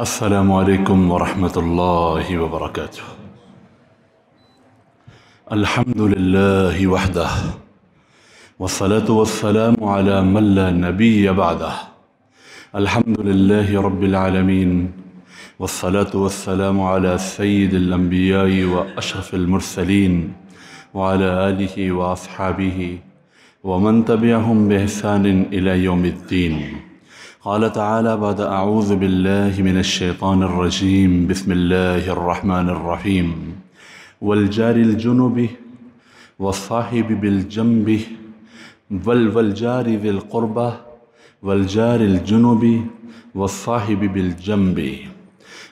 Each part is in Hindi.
السلام عليكم ورحمة الله وبركاته الحمد لله وحده والصلاة والسلام على من لا نبي بعده الحمد لله رب العالمين والصلاة والسلام على سيد الأنبياء وأشرف المرسلين وعلى آله وأصحابه ومن تبعهم بإحسان إلى يوم الدين قال تعالى بعد أعوذ بالله من الشيطان الرجيم بسم الله الرحمن الرحيم والجار الجنب والصاحب بالجنب بل والجار ذي القربة والجار الجنب والصاحب بالجنب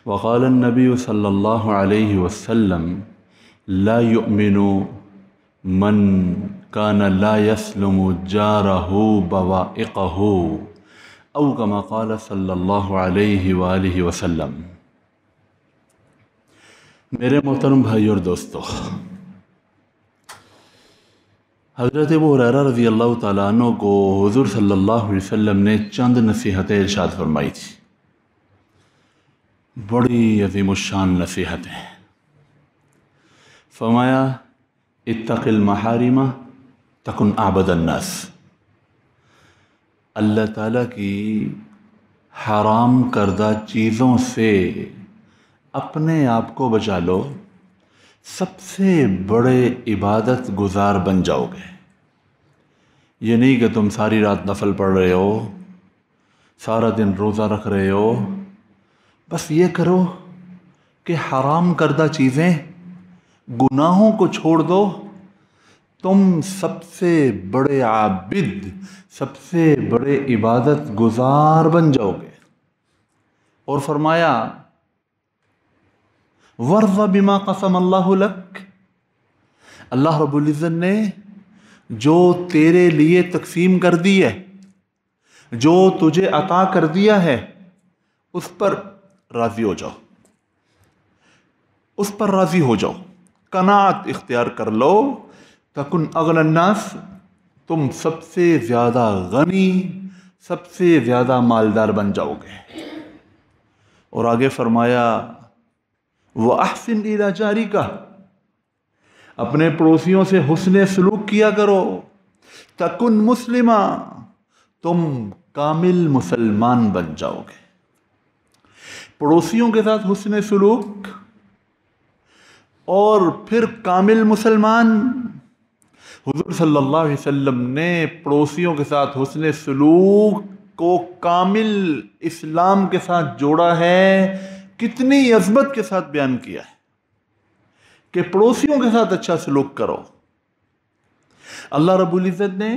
وقال النبي صلى الله عليه وسلم لا يؤمن من كان لا يسلم جاره بوائقه अव कमा कल सल्लल्लाहु अलैहि सल्ला वसल्लम मेरे मोहतरम भाई और दोस्तों हज़रत बुरा रज़ी अल्लाह तु को हजूर सल्ला वसम ने चंद नसीहतें इर्शाद फरमाई थी बड़ी अजीमशान नसीहतें फरमाया इतकिल महारिमा तकन आबदन्नास अल्लाह ताला की हराम करदा चीज़ों से अपने आप को बचा लो सबसे बड़े इबादत गुज़ार बन जाओगे ये नहीं कि तुम सारी रात नफल पढ़ रहे हो सारा दिन रोज़ा रख रहे हो बस ये करो कि हराम करदा चीज़ें गुनाहों को छोड़ दो तुम सबसे बड़े आबिद सबसे बड़े इबादत गुजार बन जाओगे और फरमाया वर्जा बिमा कसम लक अल्लाह रबुल्ज़त ने जो तेरे लिए तकसीम कर दी है जो तुझे अता कर दिया है उस पर राज़ी हो जाओ उस पर राज़ी हो जाओ कनात इख्तियार कर लो तकुन अगनन्नास तुम सबसे ज़्यादा गनी सबसे ज़्यादा मालदार बन जाओगे और आगे फरमाया वह अहसिन इला जारी का अपने पड़ोसियों से हुसन सलूक किया करो तकुन मुस्लिमा तुम कामिल मुसलमान बन जाओगे पड़ोसियों के साथ हुसन सलूक और फिर कामिल मुसलमान हुजूर सल्लल्लाहु अलैहि वसल्लम ने पड़ोसियों के साथ हुसन सलूक को कामिल इस्लाम के साथ जोड़ा है कितनी अजमत के साथ बयान किया है कि पड़ोसियों के साथ अच्छा सलूक करो अल्लाह रब्बुल इज़्ज़त ने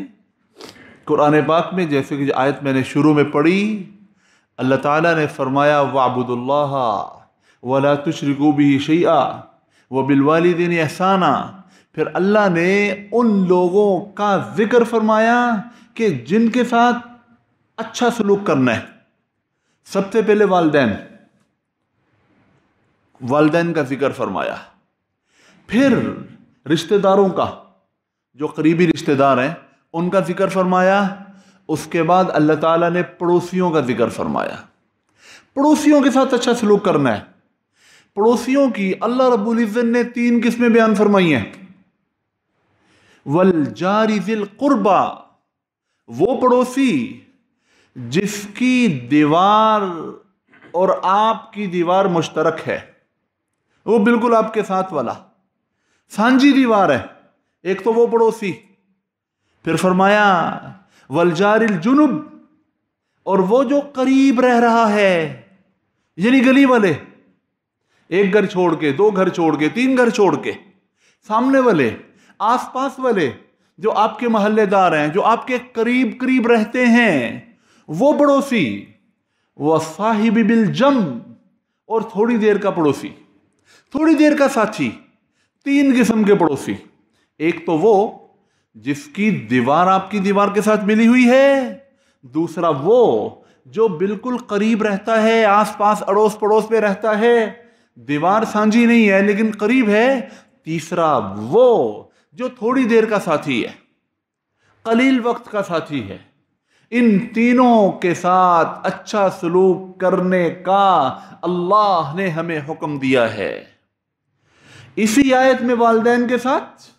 कुरान पाक में जैसे कि आयत मैंने शुरू में पढ़ी अल्लाह ताला ने फरमाया वाबुदुल्ला वला तुशरकू भी शैया व बिलवालदिन एहसाना फिर अल्लाह ने उन लोगों का ज़िक्र फरमाया कि जिनके साथ अच्छा सलूक करना है सबसे पहले वालदे वालदेन का ज़िक्र फरमाया फिर रिश्तेदारों का जो करीबी रिश्तेदार हैं उनका ज़िक्र फरमाया उसके बाद अल्लाह ताला ने पड़ोसियों का ज़िक्र फरमाया पड़ोसियों के साथ अच्छा सलूक करना है पड़ोसियों की अल्लाह रबुल्ज़न ने तीन किस्में बयान फरमाई हैं वल जारी दिल कुर्बा वो पड़ोसी जिसकी दीवार और आपकी दीवार मुश्तरक है वो बिल्कुल आपके साथ वाला सांझी दीवार है एक तो वो पड़ोसी फिर फरमाया वलजारिल जुनूब और वो जो करीब रह रहा है यानी गली वाले एक घर छोड़ के दो घर छोड़ के तीन घर छोड़ के सामने वाले आसपास वाले जो आपके महल्लेदार हैं जो आपके करीब करीब रहते हैं वो पड़ोसी वह साहिब बिल जम और थोड़ी देर का पड़ोसी थोड़ी देर का साथी तीन किस्म के पड़ोसी एक तो वो जिसकी दीवार आपकी दीवार के साथ मिली हुई है दूसरा वो जो बिल्कुल करीब रहता है आसपास अड़ोस पड़ोस में रहता है दीवार सांझी नहीं है लेकिन करीब है तीसरा वो जो थोड़ी देर का साथी है कलील वक्त का साथी है इन तीनों के साथ अच्छा सलूक करने का अल्लाह ने हमें हुक्म दिया है इसी आयत में वालदेन के साथ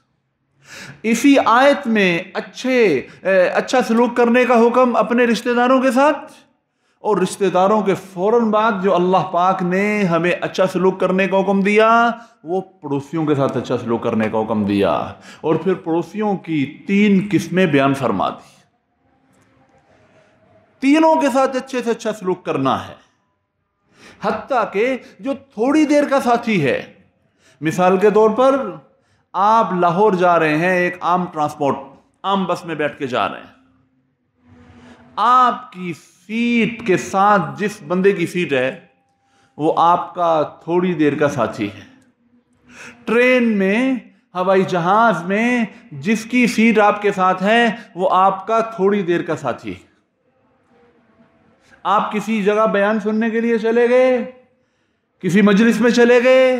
इसी आयत में अच्छे अच्छा सलूक करने का हुक्म अपने रिश्तेदारों के साथ और रिश्तेदारों के फौरन बाद जो अल्लाह पाक ने हमें अच्छा सलूक करने का हुक्म दिया वो पड़ोसियों के साथ अच्छा सलूक करने का हुक्म दिया और फिर पड़ोसियों की तीन किस्में बयान फरमा दी तीनों के साथ अच्छे से अच्छा सलूक करना है हती के जो थोड़ी देर का साथी है मिसाल के तौर पर आप लाहौर जा रहे हैं एक आम ट्रांसपोर्ट आम बस में बैठ के जा रहे हैं आपकी फीट के साथ जिस बंदे की फीट है वो आपका थोड़ी देर का साथी है ट्रेन में हवाई जहाज में जिसकी फीट आपके साथ है वो आपका थोड़ी देर का साथी आप किसी जगह बयान सुनने के लिए चले गए किसी मजलिस में चले गए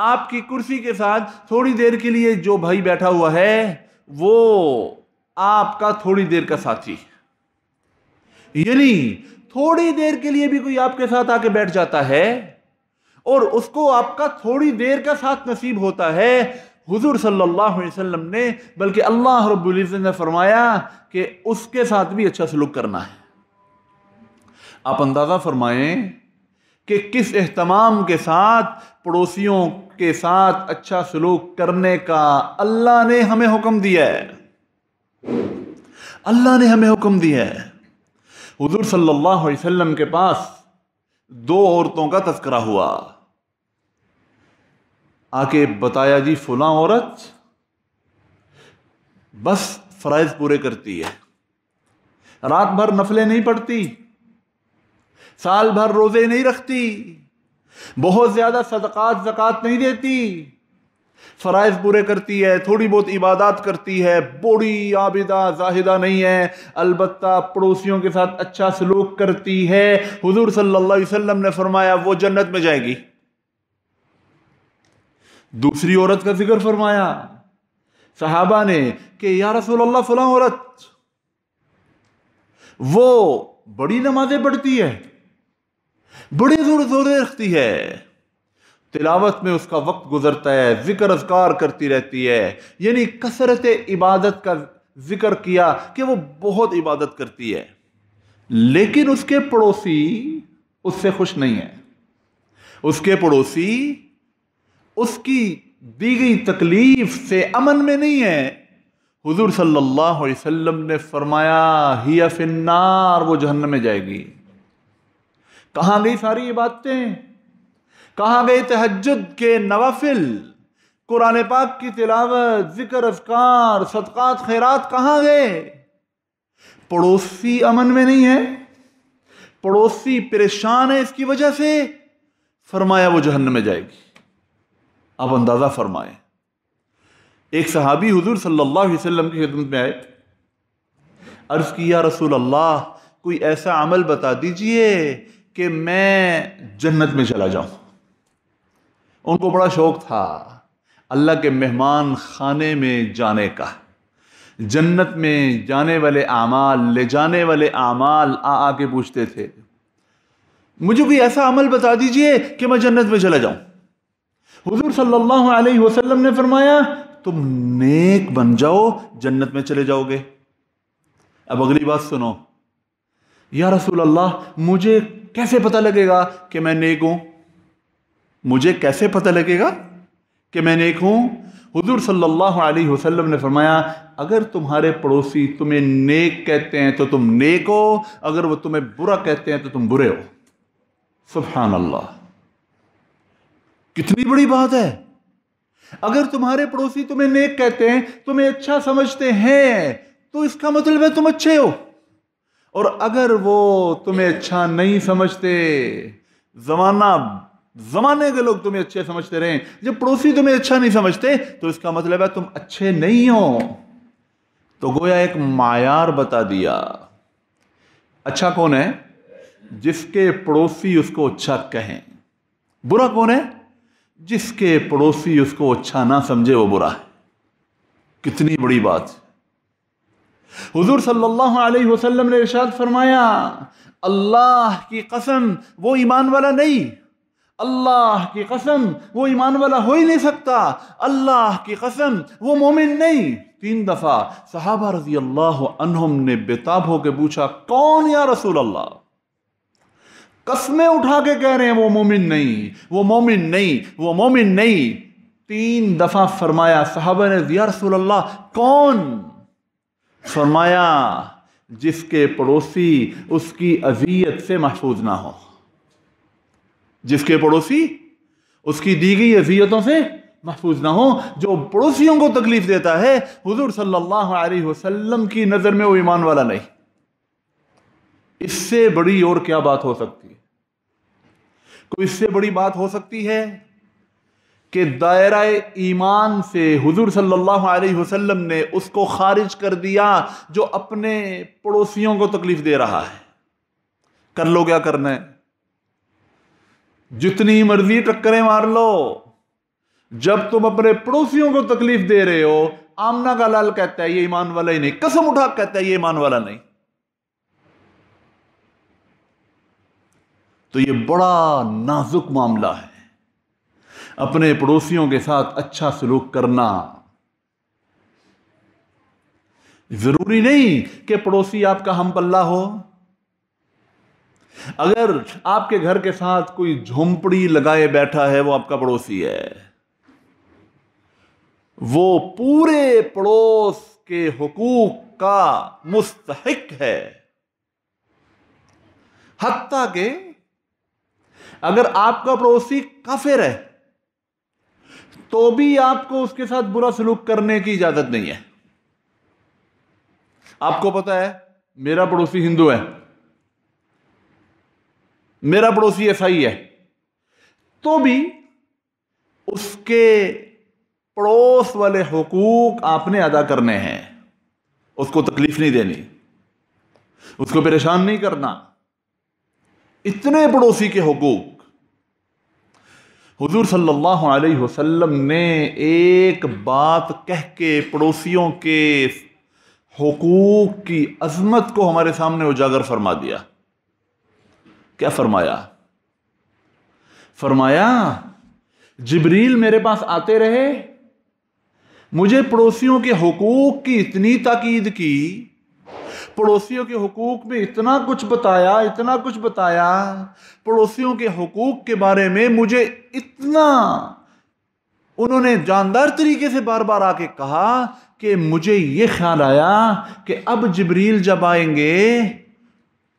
आपकी कुर्सी के साथ थोड़ी देर के लिए जो भाई बैठा हुआ है वो आपका थोड़ी देर का साथी है यानी थोड़ी देर के लिए भी कोई आपके साथ आके बैठ जाता है और उसको आपका थोड़ी देर का साथ नसीब होता है हुजूर सल्लल्लाहु अलैहि वसल्लम ने बल्कि अल्लाह रब्बुल इज़्ज़त ने फरमाया कि उसके साथ भी अच्छा सलूक करना है आप अंदाज़ा फरमाएं कि किस अहतमाम के साथ पड़ोसियों के साथ अच्छा सलूक करने का अल्लाह ने हमें हुक्म दिया है अल्लाह ने हमें हुक्म दिया है हुजूर सल्लल्लाहु अलैहि वसल्लम के पास दो औरतों का तस्करा हुआ आके बताया जी फुला औरत बस फराइज पूरे करती है रात भर नफलें नहीं पड़ती साल भर रोज़े नहीं रखती बहुत ज़्यादा सदक़ात ज़क़़त नहीं देती फ़राइज़ पूरे करती है थोड़ी बहुत इबादत करती है बूढ़ी आबिदा जाहिदा नहीं है अलबत् पड़ोसियों के साथ अच्छा सलूक करती है हुजूर सल्लल्लाहु अलैहि वसल्लम ने फरमाया वो जन्नत में जाएगी दूसरी औरत का जिक्र फरमाया साहबा ने कि या रसोल्ला फला औरत वो बड़ी नमाजें पढ़ती है बड़ी जोर जोर रखती है तिलावत में उसका वक्त गुजरता है ज़िक्र अजगार करती रहती है यानी कसरत इबादत का ज़िक्र किया कि वो बहुत इबादत करती है लेकिन उसके पड़ोसी उससे खुश नहीं है उसके पड़ोसी उसकी दी गई तकलीफ से अमन में नहीं है हुजूर सल्लल्लाहु अलैहि वसल्लम ने फरमाया हिया फिन्नार वो जहन्नम में जाएगी कहाँ गई सारी ये बातें कहा गई तहजद के नवाफिल कुरान पाक की तिलावत ज़िक्र अफकार सदक़ात खैरात कहाँ गए पड़ोसी अमन में नहीं है पड़ोसी परेशान है इसकी वजह से फरमाया वो जहन में जाएगी आप अंदाज़ा फरमाएं एक सहाबी हजूर सल्लल्लाहु अलैहि वसल्लम की खिदमत में आए अर्ज़ किया रसूल अल्लाह कोई ऐसा अमल बता दीजिए कि मैं जन्नत में चला जाऊं उनको बड़ा शौक़ था अल्लाह के मेहमान खाने में जाने का जन्नत में जाने वाले आमाल ले जाने वाले आमाल आ आके पूछते थे मुझे कोई ऐसा अमल बता दीजिए कि मैं जन्नत में चला जाऊं हुजूर सल्लल्लाहु अलैहि वसल्लम ने फरमाया तुम नेक बन जाओ जन्नत में चले जाओगे अब अगली बात सुनो या रसूल अल्लाह मुझे कैसे पता लगेगा कि मैं नेक हूं मुझे कैसे पता लगेगा कि मैं नेक हूँ हुजूर सल्लल्लाहु अलैहि वसल्लम ने फरमाया अगर तुम्हारे पड़ोसी तुम्हें नेक कहते हैं तो तुम नेक हो अगर वो तुम्हें बुरा कहते हैं तो तुम बुरे हो सुबहान अल्लाह कितनी बड़ी बात है अगर तुम्हारे पड़ोसी तुम्हें नेक कहते हैं तुम्हें अच्छा समझते हैं तो इसका मतलब है तुम अच्छे हो और अगर वो तुम्हें अच्छा नहीं समझते जमाना जमाने के लोग तुम्हें अच्छे समझते रहे जब पड़ोसी तुम्हें अच्छा नहीं समझते तो इसका मतलब है तुम अच्छे नहीं हो तो गोया एक मायार बता दिया अच्छा कौन है जिसके पड़ोसी उसको अच्छा कहें बुरा कौन है जिसके पड़ोसी उसको अच्छा ना समझे वो बुरा है कितनी बड़ी बात हुजूर सल्लल्लाहु अलैहि वसल्लम ने इरशाद फरमाया अल्लाह की कसम वो ईमान वाला नहीं अल्लाह की कसम वो ईमान वाला हो ही नहीं सकता अल्लाह की कसम वो मोमिन नहीं तीन दफ़ा सहाबा रजी अल्लाह अनहम ने बेताब होकर पूछा कौन या रसूल अल्लाह कसमें उठा के कह रहे हैं वो मोमिन नहीं वो मोमिन नहीं वो मोमिन नहीं तीन दफ़ा फरमाया साहबा ने रसूल अल्लाह कौन फरमाया जिसके पड़ोसी उसकी अजियत से महफूज ना हो जिसके पड़ोसी उसकी दी गई अजियतों से महफूज ना हो जो पड़ोसियों को तकलीफ देता है हुजूर सल्लल्लाहु अलैहि वसल्लम की नज़र में वो ईमान वाला नहीं इससे बड़ी और क्या बात हो सकती है कोई इससे बड़ी बात हो सकती है कि दायरा ईमान से हुजूर सल्लल्लाहु अलैहि वसल्लम ने उसको खारिज कर दिया जो अपने पड़ोसियों को तकलीफ दे रहा है कर लो क्या करना है जितनी मर्जी टक्करें मार लो जब तुम अपने पड़ोसियों को तकलीफ दे रहे हो आमना का लाल कहता है ये ईमान वाला ही नहीं कसम उठा कहता है ये ईमान वाला नहीं तो ये बड़ा नाजुक मामला है अपने पड़ोसियों के साथ अच्छा सलूक करना जरूरी नहीं कि पड़ोसी आपका हम पल्ला हो अगर आपके घर के साथ कोई झोंपड़ी लगाए बैठा है वो आपका पड़ोसी है वो पूरे पड़ोस के हकूक का मुस्तहक है हती के अगर आपका पड़ोसी काफिर है तो भी आपको उसके साथ बुरा सलूक करने की इजाजत नहीं है आपको पता है मेरा पड़ोसी हिंदू है मेरा पड़ोसी ऐसा ही है तो भी उसके पड़ोस वाले हकूक आपने अदा करने हैं उसको तकलीफ नहीं देनी उसको परेशान नहीं करना इतने पड़ोसी के हकूक हुजूर सल्लल्लाहु अलैहि वसल्लम ने एक बात कह के पड़ोसियों के हकूक की अजमत को हमारे सामने उजागर फरमा दिया क्या फरमाया फरमाया जबरील मेरे पास आते रहे मुझे पड़ोसियों के हकूक़ की इतनी ताकीद की पड़ोसियों के हकूक़ में इतना कुछ बताया इतना कुछ बताया पड़ोसियों के हकूक़ के बारे में मुझे इतना उन्होंने जानदार तरीके से बार बार आके कहा कि मुझे ये ख्याल आया कि अब जबरील जब आएंगे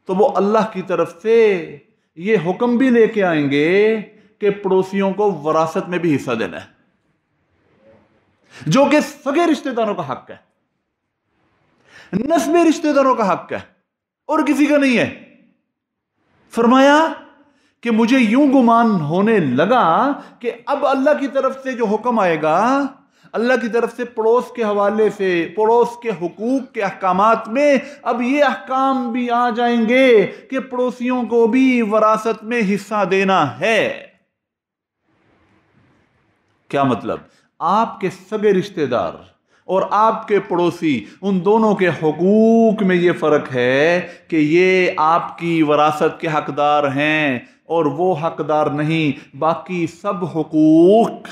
तो वो अल्लाह की तरफ से ये हुक्म भी लेके आएंगे कि पड़ोसियों को वरासत में भी हिस्सा देना है जो कि सगे रिश्तेदारों का हक है नस्बे रिश्तेदारों का हक है और किसी का नहीं है फरमाया कि मुझे यूं गुमान होने लगा कि अब अल्लाह की तरफ से जो हुक्म आएगा अल्लाह की तरफ से पड़ोस के हवाले से पड़ोस के हकूक़ के अहकाम में अब ये अहकाम भी आ जाएंगे कि पड़ोसियों को भी वरासत में हिस्सा देना है क्या मतलब आपके सगे रिश्तेदार और आपके पड़ोसी उन दोनों के हकूक़ में ये फ़र्क है कि ये आपकी वरासत के हकदार हैं और वो हकदार नहीं बाकी सब हकूक़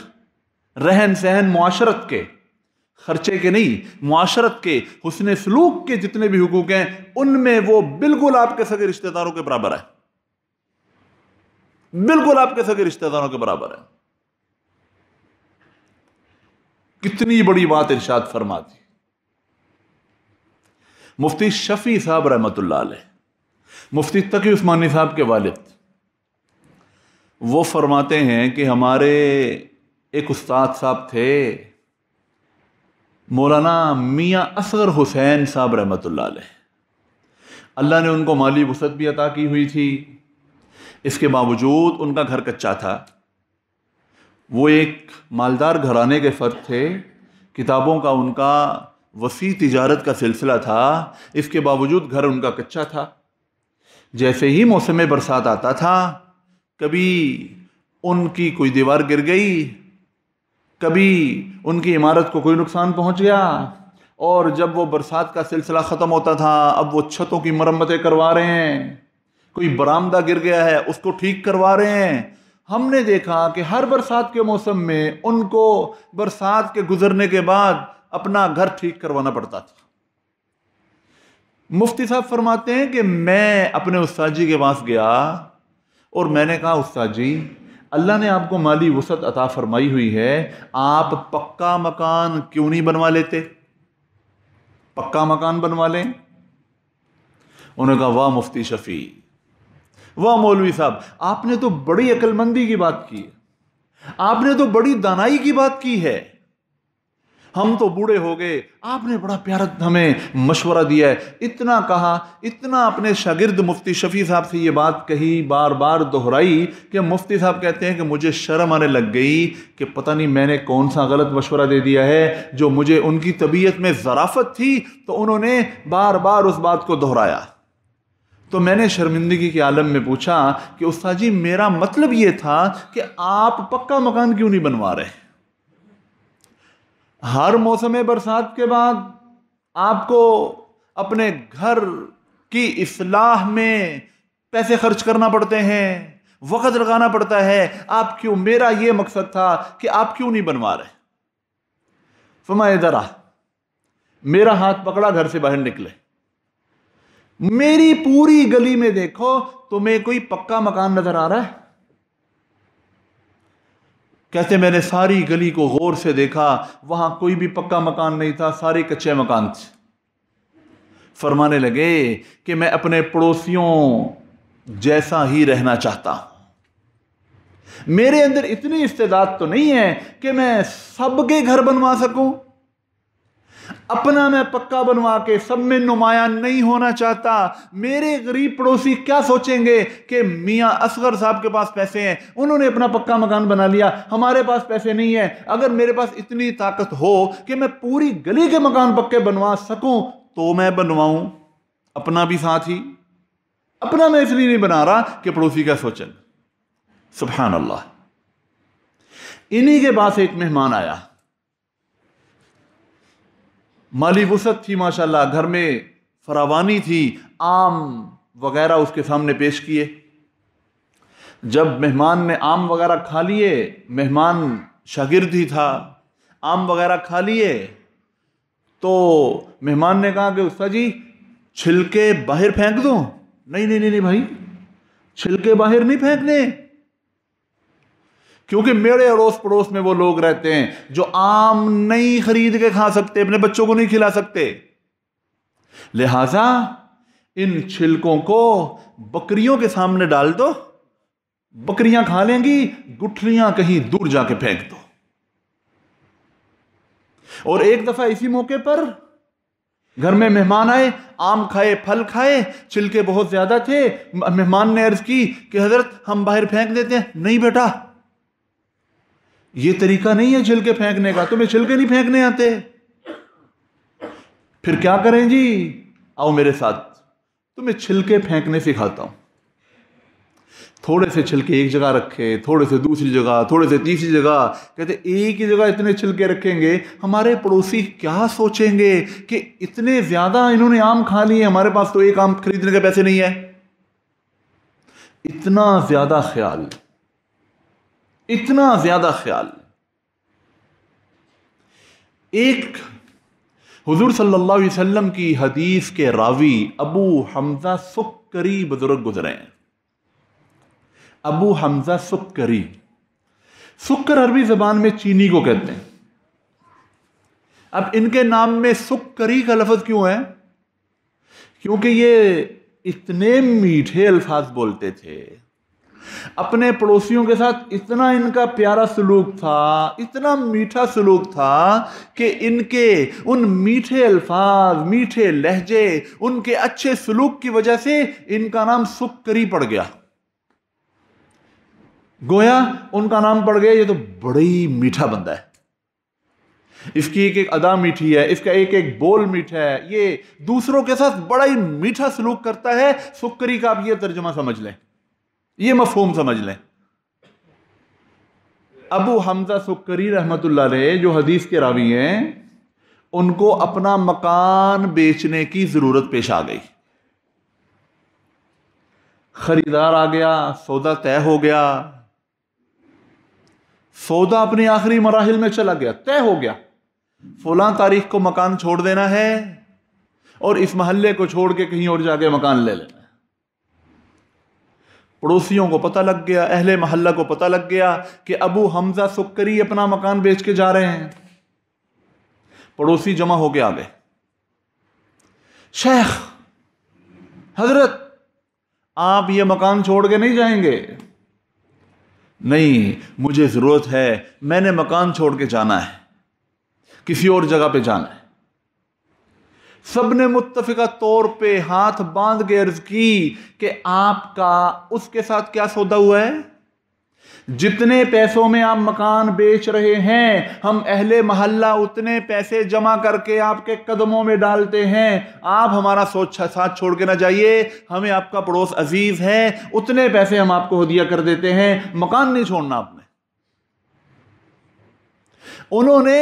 रहन सहन माशरत के खर्चे के नहीं माशरत के हुसन सलूक के जितने भी हुकूक हैं उनमें वो बिल्कुल आपके सगे रिश्तेदारों के बराबर है बिल्कुल आपके सगे रिश्तेदारों के बराबर है कितनी बड़ी बात इर्शाद फरमा दी मुफ्ती शफी साहब रहमत मुफ्ती तकी उस्मानी साहब के वालिद वो फरमाते हैं कि हमारे एक उस्ताद साहब थे मौलाना मियाँ असगर हुसैन साहब रहमत अल्लाह ने उनको माली वसत भी अता की हुई थी इसके बावजूद उनका घर कच्चा था वो एक मालदार घराने के फ़र्द थे किताबों का उनका वसी तजारत का सिलसिला था इसके बावजूद घर उनका कच्चा था जैसे ही मौसम बरसात आता था कभी उनकी कोई दीवार गिर गई कभी उनकी इमारत को कोई नुकसान पहुंच गया और जब वो बरसात का सिलसिला ख़त्म होता था अब वो छतों की मरम्मतें करवा रहे हैं कोई बरामदा गिर गया है उसको ठीक करवा रहे हैं हमने देखा कि हर बरसात के मौसम में उनको बरसात के गुजरने के बाद अपना घर ठीक करवाना पड़ता था मुफ्ती साहब फरमाते हैं कि मैं अपने उस्ताद जी के पास गया और मैंने कहा उस्ताद जी अल्लाह ने आपको माली वसत अता फरमाई हुई है आप पक्का मकान क्यों नहीं बनवा लेते पक्का मकान बनवा लें उन्होंने कहा वाह मुफ्ती शफ़ी वाह मौलवी साहब आपने तो बड़ी अक्लमंदी की बात की आपने तो बड़ी दानाई की बात की है हम तो बूढ़े हो गए आपने बड़ा प्यारा हमें मशवरा दिया है इतना कहा इतना अपने शागिर्द मुफ्ती शफ़ी साहब से ये बात कही बार बार दोहराई कि मुफ्ती साहब कहते हैं कि मुझे शर्म आने लग गई कि पता नहीं मैंने कौन सा गलत मशवरा दे दिया है जो मुझे उनकी तबीयत में ज़राफ़त थी तो उन्होंने बार बार उस बात को दोहराया तो मैंने शर्मिंदगी के आलम में पूछा कि उस्ताद जी मेरा मतलब ये था कि आप पक्का मकान क्यों नहीं बनवा रहे हर मौसम बरसात के बाद आपको अपने घर की इसलाह में पैसे खर्च करना पड़ते हैं वक़्त लगाना पड़ता है आप क्यों मेरा ये मकसद था कि आप क्यों नहीं बनवा रहे फमाए ज़रा मेरा हाथ पकड़ा घर से बाहर निकले मेरी पूरी गली में देखो तुम्हें कोई पक्का मकान नज़र आ रहा है कहते मैंने सारी गली को गौर से देखा वहां कोई भी पक्का मकान नहीं था सारे कच्चे मकान थे फरमाने लगे कि मैं अपने पड़ोसियों जैसा ही रहना चाहता मेरे अंदर इतनी इस्तेदाद तो नहीं है कि मैं सबके घर बनवा सकूं अपना मैं पक्का बनवा के सब में नुमाया नहीं होना चाहता मेरे गरीब पड़ोसी क्या सोचेंगे कि मियाँ असगर साहब के पास पैसे हैं उन्होंने अपना पक्का मकान बना लिया हमारे पास पैसे नहीं है अगर मेरे पास इतनी ताकत हो कि मैं पूरी गली के मकान पक्के बनवा सकूं तो मैं बनवाऊं अपना भी साथ ही अपना मैं इसलिए नहीं बना रहा कि पड़ोसी का सोचन सुबह अल्लाह इन्हीं के पास एक मेहमान आया माली वसत थी माशाल्लाह घर में फरावानी थी आम वगैरह उसके सामने पेश किए जब मेहमान ने आम वगैरह खा लिए मेहमान शागिर्द ही था आम वगैरह खा लिए तो मेहमान ने कहा कि उस्ताद जी छिलके बाहर फेंक दो नहीं नहीं नहीं नहीं भाई छिलके बाहर नहीं फेंकने क्योंकि मेरे अड़ोस पड़ोस में वो लोग रहते हैं जो आम नहीं खरीद के खा सकते अपने बच्चों को नहीं खिला सकते लिहाजा इन छिलकों को बकरियों के सामने डाल दो बकरियां खा लेंगी गुठलियां कहीं दूर जाके फेंक दो और एक दफा इसी मौके पर घर में मेहमान आए आम खाए फल खाए छिलके बहुत ज्यादा थे मेहमान ने अर्ज की कि हजरत हम बाहर फेंक देते हैं नहीं बेटा ये तरीका नहीं है छिलके फेंकने का तुम्हें छिलके नहीं फेंकने आते फिर क्या करें जी आओ मेरे साथ तुम्हें छिलके फेंकने सिखाता हूं थोड़े से छिलके एक जगह रखे थोड़े से दूसरी जगह थोड़े से तीसरी जगह कहते एक ही जगह इतने छिलके रखेंगे हमारे पड़ोसी क्या सोचेंगे कि इतने ज़्यादा इन्होंने आम खा लिए हमारे पास तो एक आम खरीदने के पैसे नहीं है इतना ज़्यादा ख्याल इतना ज्यादा ख्याल एक हुजूर सल्लल्लाहु अलैहि वसल्लम की हदीस के रावी अबू हमजा सुक्करी बुजुर्ग गुजरे हैं अबू हमजा सुख करी सुक्कर अरबी जबान में चीनी को कहते हैं अब इनके नाम में करी का लफज क्यों है क्योंकि ये इतने मीठे अल्फाज बोलते थे अपने पड़ोसियों के साथ इतना इनका प्यारा सलूक था इतना मीठा सलूक था कि इनके उन मीठे अल्फाज मीठे लहजे उनके अच्छे सलूक की वजह से इनका नाम सुक्करी पड़ गया गोया उनका नाम पड़ गया ये तो बड़ा ही मीठा बंदा है इसकी एक एक अदा मीठी है इसका एक एक बोल मीठा है ये दूसरों के साथ बड़ा ही मीठा सलूक करता है सुक्करी का आप ये तर्जमा समझ लें ये मफहूम समझ लें अबू हमजा सुक्करी रहमत जो हदीस के रावी हैं उनको अपना मकान बेचने की ज़रूरत पेश आ गई ख़रीदार आ गया सौदा तय हो गया सौदा अपने आखिरी मराहल में चला गया तय हो गया फुला तारीख को मकान छोड़ देना है और इस महल्ले को छोड़ के कहीं और जाके मकान ले लेना पड़ोसियों को पता लग गया अहले महल्ला को पता लग गया कि अबू हमज़ा सुक्करी अपना मकान बेच के जा रहे हैं पड़ोसी जमा हो गया गए शेख हजरत आप ये मकान छोड़ के नहीं जाएंगे नहीं मुझे ज़रूरत है मैंने मकान छोड़ के जाना है किसी और जगह पे जाना है सब ने मुतफ़ा तौर पे हाथ बांध के अर्ज की कि आपका उसके साथ क्या सौदा हुआ है जितने पैसों में आप मकान बेच रहे हैं हम अहले महल्ला उतने पैसे जमा करके आपके कदमों में डालते हैं आप हमारा सोच साथ छोड़ के ना जाइए हमें आपका पड़ोस अजीज है उतने पैसे हम आपको हदिया कर देते हैं मकान नहीं छोड़ना आपने उन्होंने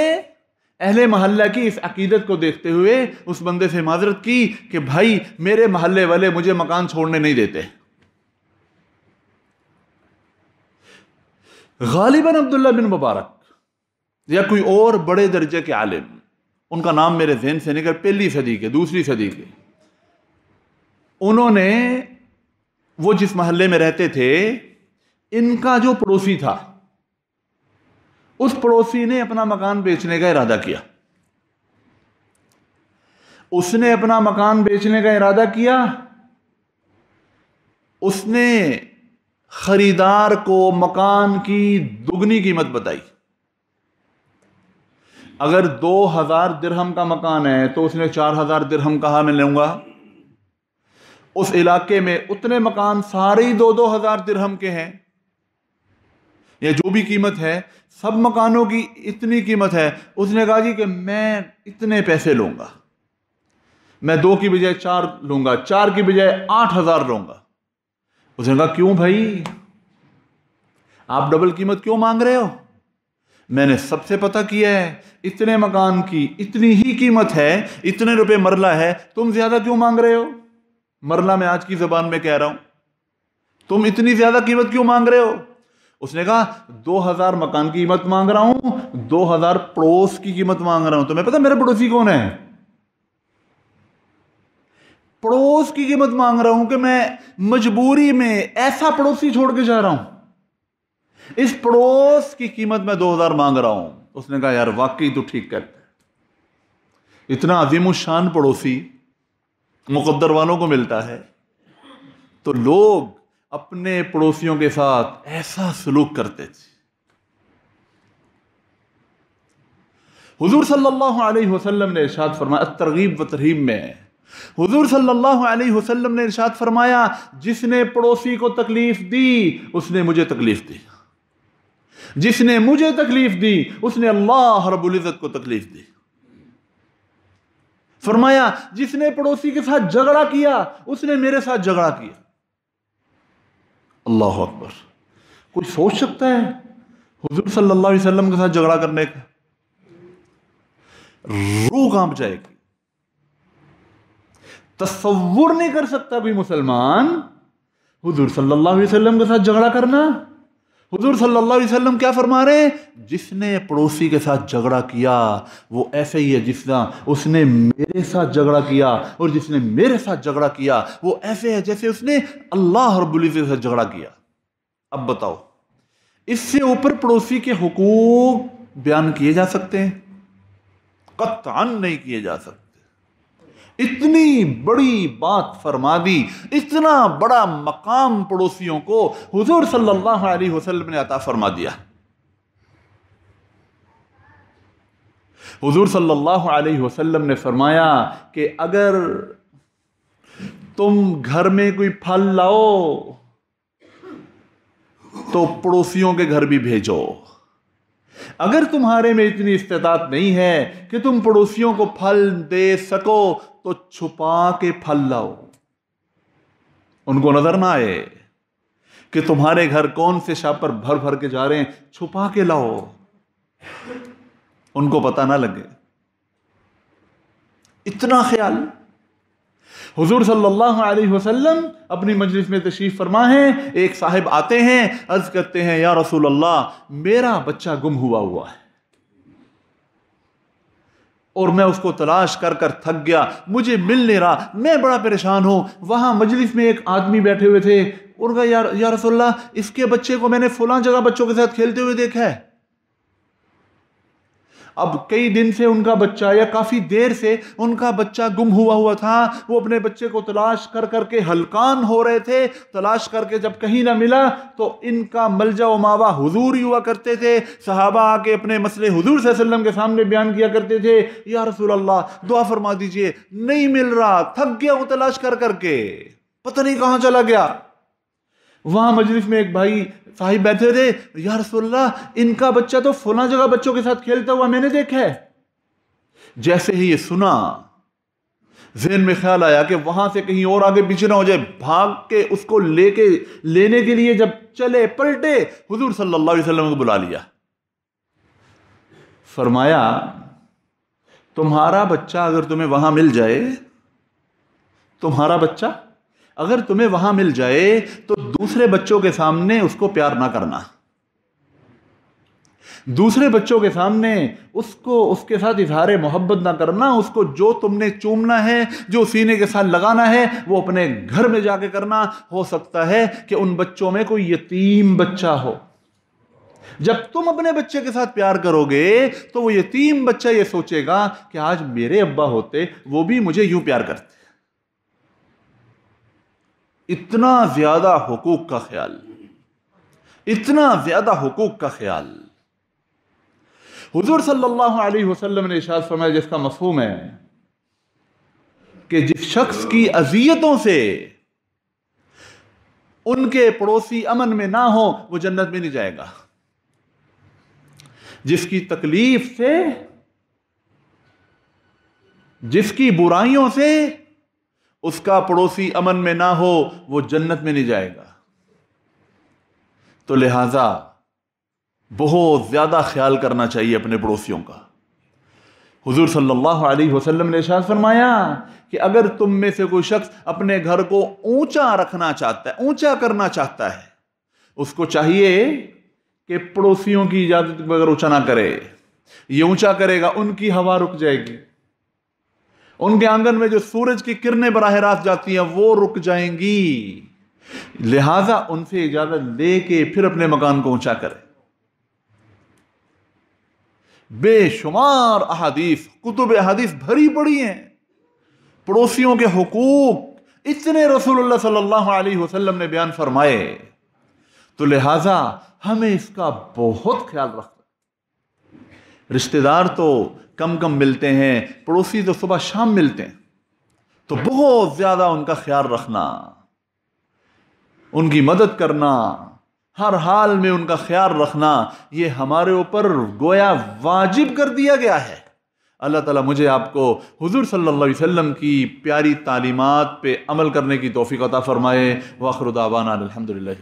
अहले महल्ला की इस अकीदत को देखते हुए उस बंदे से माजरत की कि भाई मेरे महल्ले वाले मुझे मकान छोड़ने नहीं देते गालिबन अब्दुल्ला बिन मुबारक या कोई और बड़े दर्जे के आलिम उनका नाम मेरे जहन से निकल पहली सदी के दूसरी सदी के उन्होंने वो जिस महल्ले में रहते थे इनका जो पड़ोसी था उस पड़ोसी ने अपना मकान बेचने का इरादा किया उसने अपना मकान बेचने का इरादा किया उसने खरीदार को मकान की दुगनी कीमत बताई अगर दो हजार दिरहम का मकान है तो उसने चार हजार दिरहम कहा मैं लूंगा उस इलाके में उतने मकान सारे ही दो दो हजार दिरहम के हैं या जो भी कीमत है सब मकानों की इतनी कीमत है उसने कहा जी कि मैं इतने पैसे लूंगा मैं दो की बजाय चार लूंगा चार की बजाय आठ हज़ार लूंगा उसने कहा क्यों भाई आप डबल कीमत क्यों मांग रहे हो मैंने सबसे पता किया है इतने मकान की इतनी ही कीमत है इतने रुपए मरला है तुम ज्यादा क्यों मांग रहे हो मरला मैं आज की जबान में कह रहा हूं तुम इतनी ज्यादा कीमत क्यों मांग रहे हो उसने कहा दो हजार मकान की कीमत मांग रहा हूं दो हजार पड़ोस की कीमत मांग रहा हूं तुम्हें पता मेरे पड़ोसी कौन है पड़ोस की कीमत मांग रहा हूं कि मैं मजबूरी में ऐसा पड़ोसी छोड़ के जा रहा हूं इस पड़ोस की कीमत मैं दो हजार मांग रहा हूं उसने कहा यार वाकई तो ठीक करता इतना अजीम शान पड़ोसी मुकद्दर वालों को मिलता है तो लोग अपने पड़ोसियों के साथ ऐसा सलूक करते थे हुजूर सल्लल्लाहु अलैहि वसल्लम ने इरशाद फरमाया तरगीब व तरहीब में हुजूर सल्लल्लाहु अलैहि वसल्लम ने इरशाद फरमाया जिसने पड़ोसी को तकलीफ दी उसने मुझे तकलीफ दी जिसने मुझे तकलीफ दी उसने अल्लाह रब्बुल इज़्ज़त को तकलीफ दी फरमाया जिसने पड़ोसी के साथ झगड़ा किया उसने मेरे साथ झगड़ा किया अल्लाह अकबर कोई सोच सकता है हजूर सल्लल्लाहु अलैहि वसल्लम के साथ झगड़ा करने का रूह कांप जाएगी तस्वुर नहीं कर सकता भी मुसलमान हजूर सल्लल्लाहु अलैहि वसल्लम के साथ झगड़ा करना हुजूर सल्लल्लाहु अलैहि वसल्लम क्या फरमा रहे हैं जिसने पड़ोसी के साथ झगड़ा किया वो ऐसे ही है जिसना उसने मेरे साथ झगड़ा किया और जिसने मेरे साथ झगड़ा किया वो ऐसे है जैसे उसने अल्लाह रबुल्ज़त के साथ झगड़ा किया अब बताओ इससे ऊपर पड़ोसी के हकूक बयान किए जा सकते हैं कत्तान नहीं किए जा सकते इतनी बड़ी बात फरमा दी इतना बड़ा मकाम पड़ोसियों को हुजूर सल्लल्लाहु अलैहि वसल्लम ने अता फरमा दिया हुजूर सल्लल्लाहु अलैहि वसल्लम ने फरमाया कि अगर तुम घर में कोई फल लाओ तो पड़ोसियों के घर भी भेजो अगर तुम्हारे में इतनी इस्तात नहीं है कि तुम पड़ोसियों को फल दे सको तो छुपा के फल लाओ उनको नजर ना आए कि तुम्हारे घर कौन से शापर भर भर के जा रहे हैं छुपा के लाओ उनको पता ना लगे इतना ख्याल हुजूर सल्लल्लाहु अलैहि वसल्लम अपनी मजलिस में तशरीफ़ फरमा है एक साहिब आते हैं अर्ज करते हैं या रसूल अल्लाह मेरा बच्चा गुम हुआ हुआ है और मैं उसको तलाश कर कर थक गया मुझे मिल नहीं रहा मैं बड़ा परेशान हूँ वहाँ मजलिस में एक आदमी बैठे हुए थे उनका यार यार रसोल्ला इसके बच्चे को मैंने फलां जगह बच्चों के साथ खेलते हुए देखा है अब कई दिन से उनका बच्चा या काफ़ी देर से उनका बच्चा गुम हुआ हुआ था वो अपने बच्चे को तलाश कर करके हलकान हो रहे थे तलाश करके जब कहीं ना मिला तो इनका मलजा व मावा हजूर ही हुआ करते थे सहाबा आके अपने मसले हजूर वसल्लम के सामने बयान किया करते थे या रसूल अल्लाह दुआ फरमा दीजिए नहीं मिल रहा थक गया हूँ तलाश कर करके पता नहीं कहाँ चला गया वहाँ मजलिस में एक भाई साहिब बैठे थे यार रसोल्ला इनका बच्चा तो फला जगह बच्चों के साथ खेलता हुआ मैंने देखा है जैसे ही ये सुना जहन में ख्याल आया कि वहां से कहीं और आगे पीछे ना हो जाए भाग के उसको लेके लेने के लिए जब चले पलटे हुजूर सल्लल्लाहु अलैहि वसल्लम को बुला लिया फरमाया तुम्हारा बच्चा अगर तुम्हें वहां मिल जाए तुम्हारा बच्चा अगर तुम्हें वहां मिल जाए तो दूसरे बच्चों के सामने उसको प्यार ना करना दूसरे बच्चों के सामने उसको उसके साथ इजहार मोहब्बत ना करना उसको जो तुमने चूमना है जो सीने के साथ लगाना है वो अपने घर में जाके करना हो सकता है कि उन बच्चों में कोई यतीम बच्चा हो जब तुम अपने बच्चे के साथ प्यार करोगे तो वो यतीम बच्चा ये सोचेगा कि आज मेरे अब्बा होते वो भी मुझे यूं प्यार करते इतना ज़्यादा हकूक़ का ख्याल इतना ज़्यादा हकूक़ का ख्याल हजूर सल्लल्लाहु अलैहि वसल्लम ने इशाद फरमाया जिसका मफहूम है कि जिस शख्स की अजियतों से उनके पड़ोसी अमन में ना हो वो जन्नत में नहीं जाएगा जिसकी तकलीफ से जिसकी बुराइयों से उसका पड़ोसी अमन में ना हो वो जन्नत में नहीं जाएगा तो लिहाजा बहुत ज़्यादा ख्याल करना चाहिए अपने पड़ोसियों का हुजूर सल्लल्लाहु अलैहि वसल्लम ने शाह फरमाया कि अगर तुम में से कोई शख्स अपने घर को ऊंचा रखना चाहता है ऊंचा करना चाहता है उसको चाहिए कि पड़ोसियों की इजाज़त बगैर ऊंचा ना करे ये ऊंचा करेगा उनकी हवा रुक जाएगी उनके आंगन में जो सूरज की किरणें बराह रास्त जाती हैं वो रुक जाएंगी लिहाजा उनसे इजाजत लेके फिर अपने मकान को ऊंचा करें बेशुमार अहादीस कुतुब अहादीस भरी पड़ी हैं पड़ोसियों के हकूक इतने रसूलुल्लाह सल्लल्लाहु अलैहि वसल्लम ने बयान फरमाए तो लिहाजा हमें इसका बहुत ख्याल रखना रिश्तेदार तो कम कम मिलते हैं पड़ोसी तो सुबह शाम मिलते हैं तो बहुत ज़्यादा उनका ख्याल रखना उनकी मदद करना हर हाल में उनका ख्याल रखना ये हमारे ऊपर गोया वाजिब कर दिया गया है अल्लाह ताला मुझे आपको हुजूर सल्लल्लाहु अलैहि वसल्लम की प्यारी तालीमात पे अमल करने की तोफ़ी अता फ़रमाए वाखरुदावाना अलहमदिल्ला